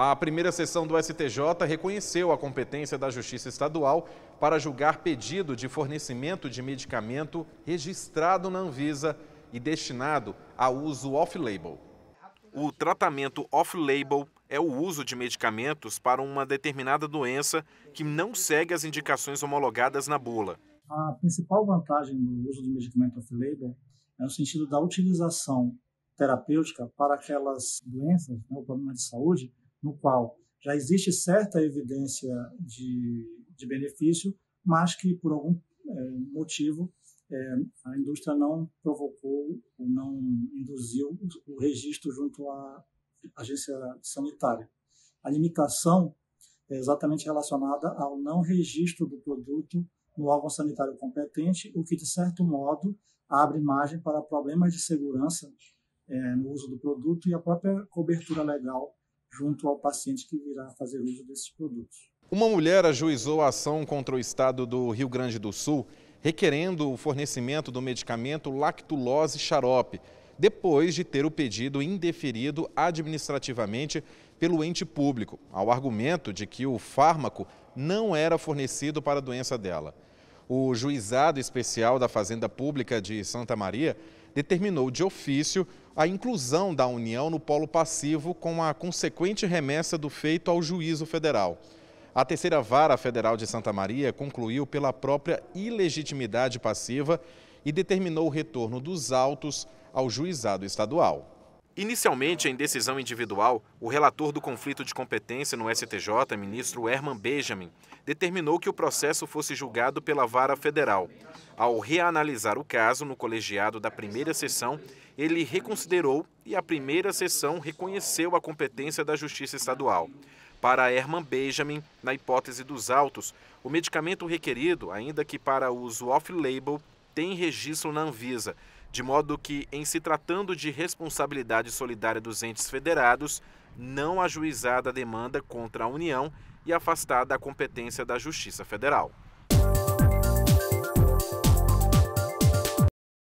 A primeira sessão do STJ reconheceu a competência da Justiça Estadual para julgar pedido de fornecimento de medicamento registrado na Anvisa e destinado a uso off-label. O tratamento off-label é o uso de medicamentos para uma determinada doença que não segue as indicações homologadas na bula. A principal vantagem do uso de medicamento off-label é no sentido da utilização terapêutica para aquelas doenças, né, ou problemas de saúde, no qual já existe certa evidência de, de benefício, mas que por algum é, motivo é, a indústria não provocou ou não induziu o registro junto à agência sanitária. A limitação é exatamente relacionada ao não registro do produto no órgão sanitário competente, o que, de certo modo, abre margem para problemas de segurança é, no uso do produto e a própria cobertura legal junto ao paciente que virá fazer uso desses produtos. Uma mulher ajuizou a ação contra o estado do Rio Grande do Sul, requerendo o fornecimento do medicamento lactulose xarope, depois de ter o pedido indeferido administrativamente pelo ente público, ao argumento de que o fármaco não era fornecido para a doença dela o juizado especial da Fazenda Pública de Santa Maria determinou de ofício a inclusão da União no polo passivo com a consequente remessa do feito ao juízo federal. A terceira vara federal de Santa Maria concluiu pela própria ilegitimidade passiva e determinou o retorno dos autos ao juizado estadual. Inicialmente, em decisão individual, o relator do conflito de competência no STJ, ministro Herman Benjamin, determinou que o processo fosse julgado pela vara federal. Ao reanalisar o caso no colegiado da primeira sessão, ele reconsiderou e a primeira sessão reconheceu a competência da Justiça Estadual. Para Herman Benjamin, na hipótese dos autos, o medicamento requerido, ainda que para uso off-label, tem registro na Anvisa de modo que, em se tratando de responsabilidade solidária dos entes federados, não ajuizada a demanda contra a União e afastada a competência da Justiça Federal.